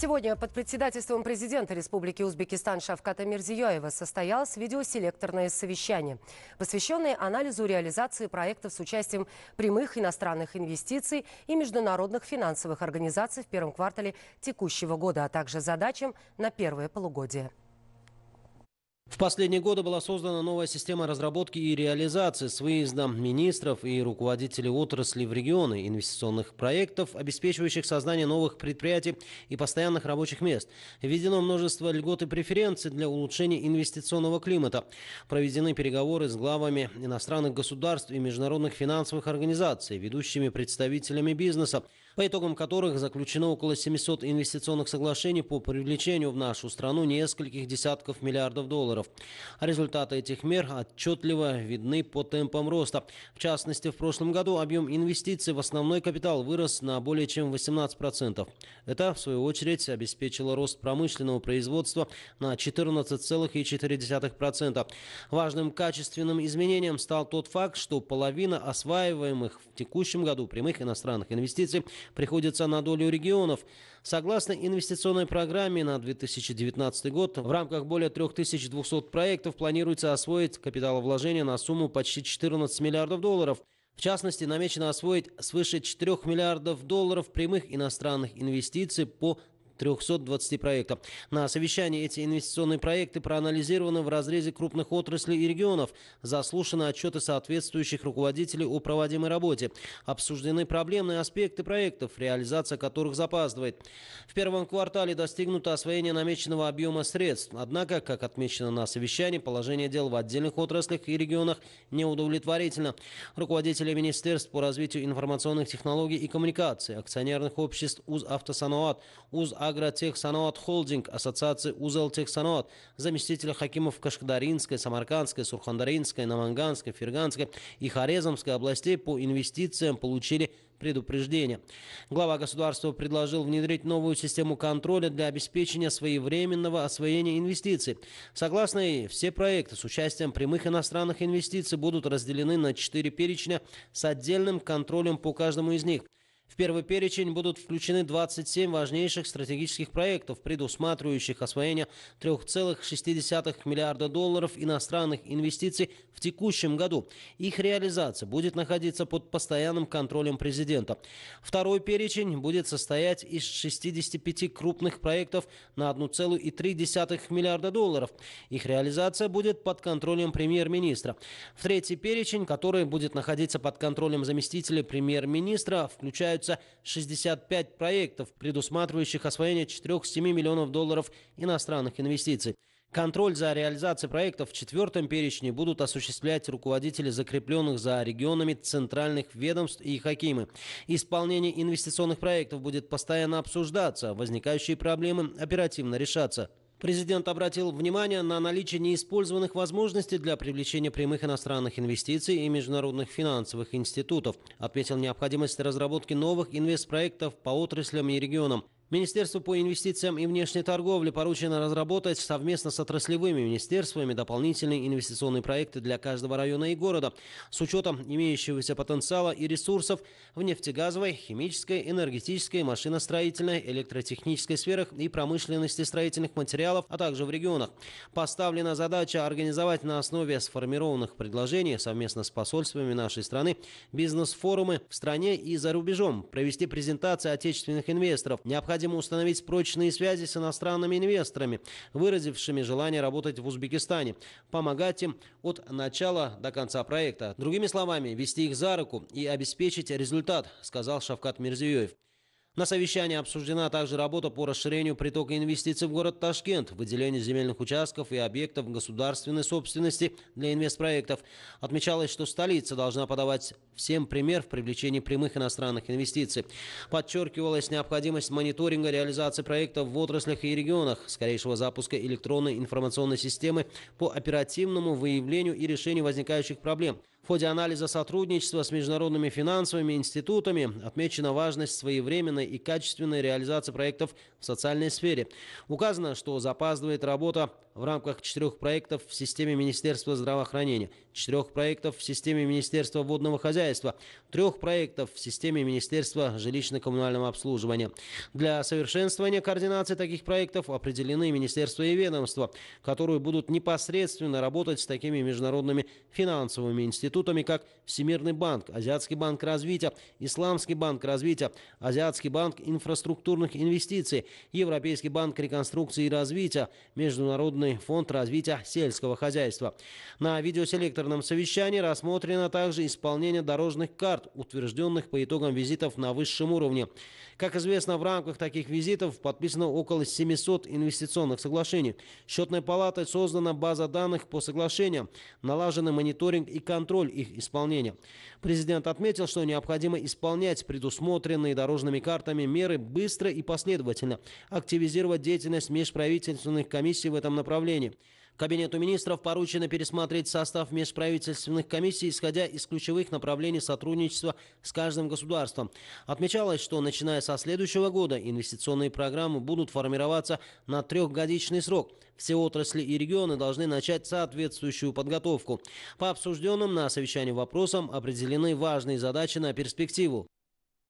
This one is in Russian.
Сегодня под председательством президента Республики Узбекистан Шавката Мирзиёева состоялось видеоселекторное совещание, посвященное анализу реализации проектов с участием прямых иностранных инвестиций и международных финансовых организаций в первом квартале текущего года, а также задачам на первое полугодие. В последние годы была создана новая система разработки и реализации с выездом министров и руководителей отрасли в регионы, инвестиционных проектов, обеспечивающих создание новых предприятий и постоянных рабочих мест. Введено множество льгот и преференций для улучшения инвестиционного климата. Проведены переговоры с главами иностранных государств и международных финансовых организаций, ведущими представителями бизнеса по итогам которых заключено около 700 инвестиционных соглашений по привлечению в нашу страну нескольких десятков миллиардов долларов. А результаты этих мер отчетливо видны по темпам роста. В частности, в прошлом году объем инвестиций в основной капитал вырос на более чем 18%. Это, в свою очередь, обеспечило рост промышленного производства на 14,4%. Важным качественным изменением стал тот факт, что половина осваиваемых в текущем году прямых иностранных инвестиций приходится на долю регионов. Согласно инвестиционной программе на 2019 год, в рамках более 3200 проектов планируется освоить капиталовложение на сумму почти 14 миллиардов долларов. В частности, намечено освоить свыше 4 миллиардов долларов прямых иностранных инвестиций по 320 проектов. На совещании эти инвестиционные проекты проанализированы в разрезе крупных отраслей и регионов. Заслушаны отчеты соответствующих руководителей о проводимой работе. Обсуждены проблемные аспекты проектов, реализация которых запаздывает. В первом квартале достигнуто освоение намеченного объема средств. Однако, как отмечено на совещании, положение дел в отдельных отраслях и регионах неудовлетворительно. Руководители Министерств по развитию информационных технологий и коммуникации, акционерных обществ УЗ «Автосануат», УЗ Агротехсанот Холдинг, Ассоциации Узел Техсанот, заместители хакимов Кашкадаринской, Самаркандской, Сурхандаринской, Наманганской, Ферганской и Хорезмской областей по инвестициям получили предупреждение. Глава государства предложил внедрить новую систему контроля для обеспечения своевременного освоения инвестиций. Согласно ей, все проекты с участием прямых иностранных инвестиций будут разделены на четыре перечня с отдельным контролем по каждому из них – в первый перечень будут включены 27 важнейших стратегических проектов, предусматривающих освоение 3,6 миллиарда долларов иностранных инвестиций в текущем году. Их реализация будет находиться под постоянным контролем президента. Второй перечень будет состоять из 65 крупных проектов на 1,3 миллиарда долларов. Их реализация будет под контролем премьер-министра. В третий перечень, который будет находиться под контролем заместителя премьер-министра, включают выделяются 65 проектов, предусматривающих освоение 4-7 миллионов долларов иностранных инвестиций. Контроль за реализацией проектов в четвертом перечне будут осуществлять руководители закрепленных за регионами центральных ведомств и хакимы. Исполнение инвестиционных проектов будет постоянно обсуждаться, возникающие проблемы оперативно решаться. Президент обратил внимание на наличие неиспользованных возможностей для привлечения прямых иностранных инвестиций и международных финансовых институтов. Отметил необходимость разработки новых инвестпроектов по отраслям и регионам. Министерству по инвестициям и внешней торговле поручено разработать совместно с отраслевыми министерствами дополнительные инвестиционные проекты для каждого района и города с учетом имеющегося потенциала и ресурсов в нефтегазовой, химической, энергетической, машиностроительной, электротехнической сферах и промышленности строительных материалов, а также в регионах. Поставлена задача организовать на основе сформированных предложений совместно с посольствами нашей страны бизнес-форумы в стране и за рубежом, провести презентации отечественных инвесторов, необходимо необходимо установить прочные связи с иностранными инвесторами, выразившими желание работать в Узбекистане, помогать им от начала до конца проекта. Другими словами, вести их за руку и обеспечить результат, сказал Шавкат Мирзиёев. На совещании обсуждена также работа по расширению притока инвестиций в город Ташкент, выделение земельных участков и объектов государственной собственности для инвестпроектов. Отмечалось, что столица должна подавать всем пример в привлечении прямых иностранных инвестиций. Подчеркивалась необходимость мониторинга реализации проектов в отраслях и регионах, скорейшего запуска электронной информационной системы по оперативному выявлению и решению возникающих проблем, в ходе анализа сотрудничества с международными финансовыми институтами отмечена важность своевременной и качественной реализации проектов в социальной сфере. Указано, что запаздывает работа в рамках четырех проектов в системе Министерства здравоохранения, четырех проектов в системе Министерства водного хозяйства, трех проектов в системе Министерства жилищно-коммунального обслуживания. Для совершенствования координации таких проектов определены министерства и ведомства, которые будут непосредственно работать с такими международными финансовыми институтами институтами, как Всемирный банк, Азиатский банк развития, Исламский банк развития, Азиатский банк инфраструктурных инвестиций, Европейский банк реконструкции и развития, Международный фонд развития сельского хозяйства. На видеоселекторном совещании рассмотрено также исполнение дорожных карт, утвержденных по итогам визитов на высшем уровне. Как известно, в рамках таких визитов подписано около 700 инвестиционных соглашений. Счетной палатой создана база данных по соглашениям, налажены мониторинг и контроль контроль их исполнения. Президент отметил, что необходимо исполнять предусмотренные дорожными картами меры быстро и последовательно, активизировать деятельность межправительственных комиссий в этом направлении – Кабинету министров поручено пересмотреть состав межправительственных комиссий, исходя из ключевых направлений сотрудничества с каждым государством. Отмечалось, что начиная со следующего года инвестиционные программы будут формироваться на трехгодичный срок. Все отрасли и регионы должны начать соответствующую подготовку. По обсужденным на совещании вопросам определены важные задачи на перспективу.